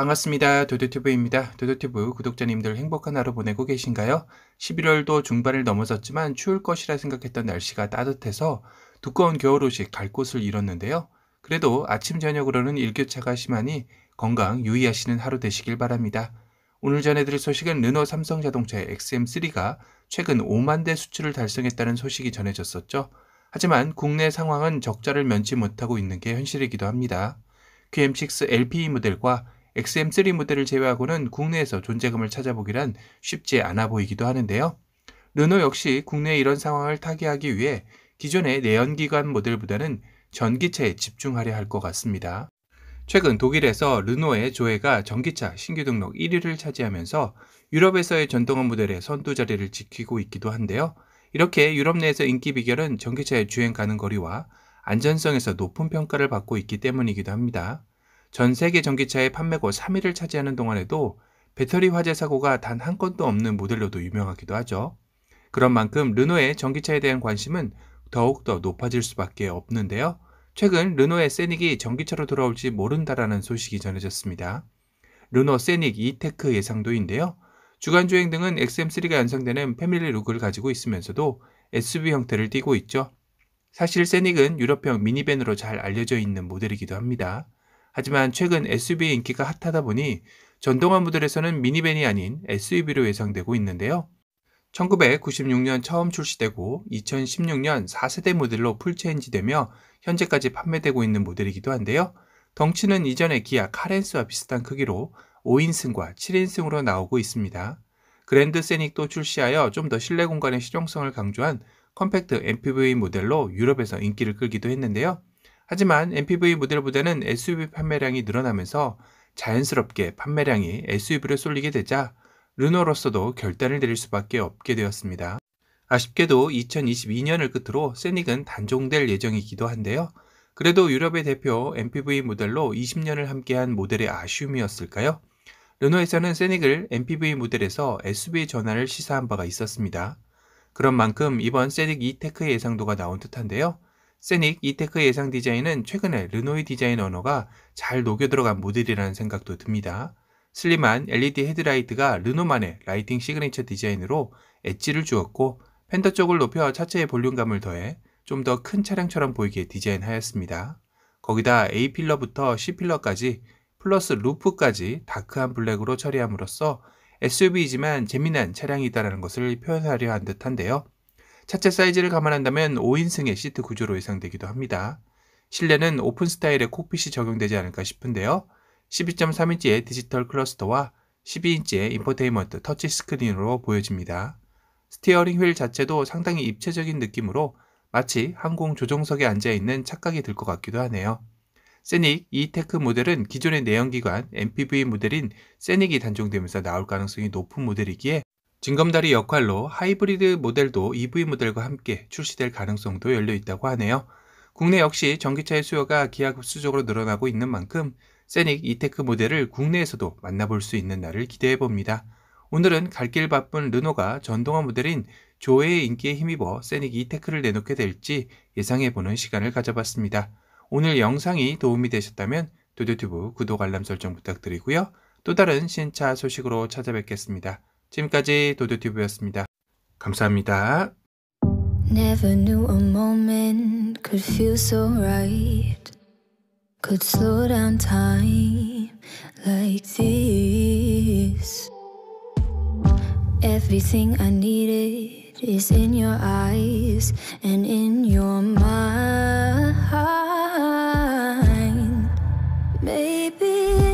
반갑습니다. 도도튜브입니다. 도도튜브 구독자님들 행복한 하루 보내고 계신가요? 11월도 중반을 넘어섰지만 추울 것이라 생각했던 날씨가 따뜻해서 두꺼운 겨울 옷이 갈 곳을 잃었는데요. 그래도 아침 저녁으로는 일교차가 심하니 건강 유의하시는 하루 되시길 바랍니다. 오늘 전해드릴 소식은 르노 삼성자동차의 XM3가 최근 5만 대 수출을 달성했다는 소식이 전해졌었죠. 하지만 국내 상황은 적자를 면치 못하고 있는 게 현실이기도 합니다. QM6 LPE 모델과 XM3 모델을 제외하고는 국내에서 존재감을 찾아보기란 쉽지 않아 보이기도 하는데요. 르노 역시 국내 이런 상황을 타개하기 위해 기존의 내연기관 모델보다는 전기차에 집중하려 할 것 같습니다. 최근 독일에서 르노의 조회가 전기차 신규 등록 1위를 차지하면서 유럽에서의 전동원 모델의 선두 자리를 지키고 있기도 한데요. 이렇게 유럽 내에서 인기 비결은 전기차의 주행 가는 거리와 안전성에서 높은 평가를 받고 있기 때문이기도 합니다. 전 세계 전기차의 판매고 3위를 차지하는 동안에도 배터리 화재 사고가 단 한 건도 없는 모델로도 유명하기도 하죠. 그런 만큼 르노의 전기차에 대한 관심은 더욱더 높아질 수밖에 없는데요. 최근 르노의 세닉이 전기차로 돌아올지 모른다라는 소식이 전해졌습니다. 르노 세닉 이테크 예상도인데요. 주간주행 등은 XM3가 연상되는 패밀리 룩을 가지고 있으면서도 SUV 형태를 띠고 있죠. 사실 세닉은 유럽형 미니밴으로 잘 알려져 있는 모델이기도 합니다. 하지만 최근 SUV의 인기가 핫하다 보니 전동화 모델에서는 미니밴이 아닌 SUV로 예상되고 있는데요. 1996년 처음 출시되고 2016년 4세대 모델로 풀체인지되며 현재까지 판매되고 있는 모델이기도 한데요. 덩치는 이전의 기아 카렌스와 비슷한 크기로 5인승과 7인승으로 나오고 있습니다. 그랜드 세닉도 출시하여 좀 더 실내 공간의 실용성을 강조한 컴팩트 MPV 모델로 유럽에서 인기를 끌기도 했는데요. 하지만 MPV 모델보다는 SUV 판매량이 늘어나면서 자연스럽게 판매량이 SUV로 쏠리게 되자 르노로서도 결단을 내릴 수밖에 없게 되었습니다. 아쉽게도 2022년을 끝으로 세닉은 단종될 예정이기도 한데요. 그래도 유럽의 대표 MPV 모델로 20년을 함께한 모델의 아쉬움이었을까요? 르노에서는 세닉을 MPV 모델에서 SUV 전환을 시사한 바가 있었습니다. 그런 만큼 이번 세닉 이테크의 예상도가 나온 듯한데요. 세닉, 이테크 예상 디자인은 최근에 르노의 디자인 언어가 잘 녹여 들어간 모델이라는 생각도 듭니다. 슬림한 LED 헤드라이트가 르노만의 라이팅 시그니처 디자인으로 엣지를 주었고 펜더 쪽을 높여 차체의 볼륨감을 더해 좀 더 큰 차량처럼 보이게 디자인하였습니다. 거기다 A 필러부터 C 필러까지 플러스 루프까지 다크한 블랙으로 처리함으로써 SUV이지만 재미난 차량이다라는 것을 표현하려 한 듯한데요. 차체 사이즈를 감안한다면 5인승의 시트 구조로 예상되기도 합니다. 실내는 오픈 스타일의 콕핏이 적용되지 않을까 싶은데요. 12.3인치의 디지털 클러스터와 12인치의 인포테인먼트 터치 스크린으로 보여집니다. 스티어링 휠 자체도 상당히 입체적인 느낌으로 마치 항공 조종석에 앉아있는 착각이 들 것 같기도 하네요. 세닉 이테크 모델은 기존의 내연기관 MPV 모델인 세닉이 단종되면서 나올 가능성이 높은 모델이기에 징검다리 역할로 하이브리드 모델도 EV 모델과 함께 출시될 가능성도 열려 있다고 하네요. 국내 역시 전기차의 수요가 기하급수적으로 늘어나고 있는 만큼 세닉 이테크 모델을 국내에서도 만나볼 수 있는 날을 기대해 봅니다. 오늘은 갈길 바쁜 르노가 전동화 모델인 조의 인기에 힘입어 세닉 이테크를 내놓게 될지 예상해보는 시간을 가져봤습니다. 오늘 영상이 도움이 되셨다면 도듀튜브 구독 알람 설정 부탁드리고요. 또 다른 신차 소식으로 찾아뵙겠습니다. 지금까지 도도튜브였습니다. 감사합니다. Never knew a moment could feel so right. Could slow down time like this. Everything I needed is in your eyes and in your mind. Maybe.